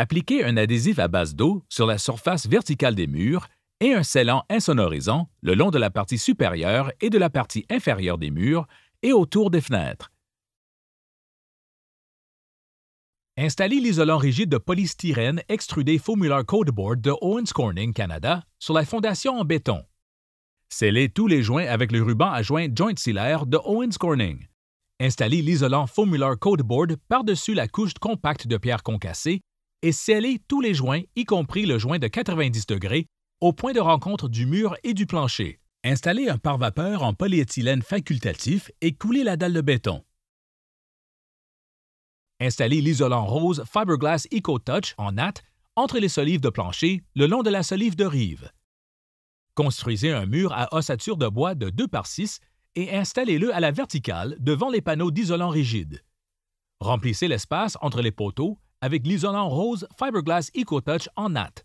Appliquez un adhésif à base d'eau sur la surface verticale des murs et un scellant insonorisant le long de la partie supérieure et de la partie inférieure des murs et autour des fenêtres. Installez l'isolant rigide de polystyrène extrudé Formular Codeboard de Owens Corning Canada sur la fondation en béton. Scellez tous les joints avec le ruban à joint Joint Sealer de Owens Corning. Installez l'isolant formular Codeboard par-dessus la couche compacte de pierre concassée et sceller tous les joints, y compris le joint de 90 degrés, au point de rencontre du mur et du plancher. Installez un pare-vapeur en polyéthylène facultatif et couler la dalle de béton. Installez l'isolant rose Fiberglass EcoTouch en natte entre les solives de plancher le long de la solive de rive. Construisez un mur à ossature de bois de 2 par 6 et installez-le à la verticale devant les panneaux d'isolant rigide. Remplissez l'espace entre les poteaux avec l'isolant rose Fiberglass EcoTouch en natte.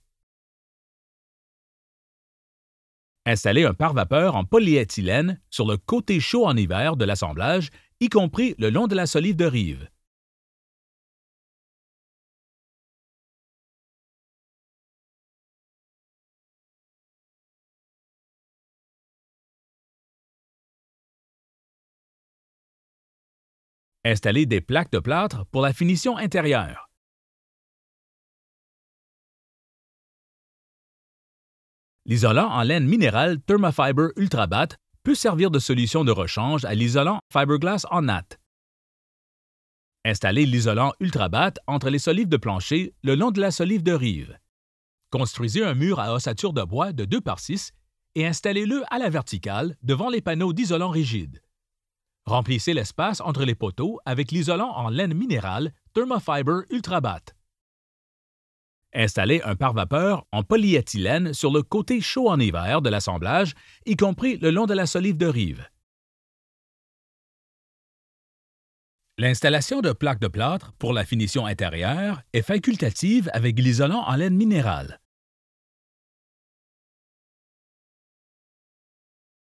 Installez un pare-vapeur en polyéthylène sur le côté chaud en hiver de l'assemblage, y compris le long de la solive de rive. Installez des plaques de plâtre pour la finition intérieure. L'isolant en laine minérale Thermafiber Ultrabat peut servir de solution de rechange à l'isolant fiberglass en natte. Installez l'isolant Ultrabat entre les solives de plancher le long de la solive de rive. Construisez un mur à ossature de bois de 2 par 6 et installez-le à la verticale devant les panneaux d'isolant rigide. Remplissez l'espace entre les poteaux avec l'isolant en laine minérale Thermafiber Ultrabat. Installer un pare-vapeur en polyéthylène sur le côté chaud en hiver de l'assemblage, y compris le long de la solive de rive. L'installation de plaques de plâtre pour la finition intérieure est facultative avec l'isolant en laine minérale.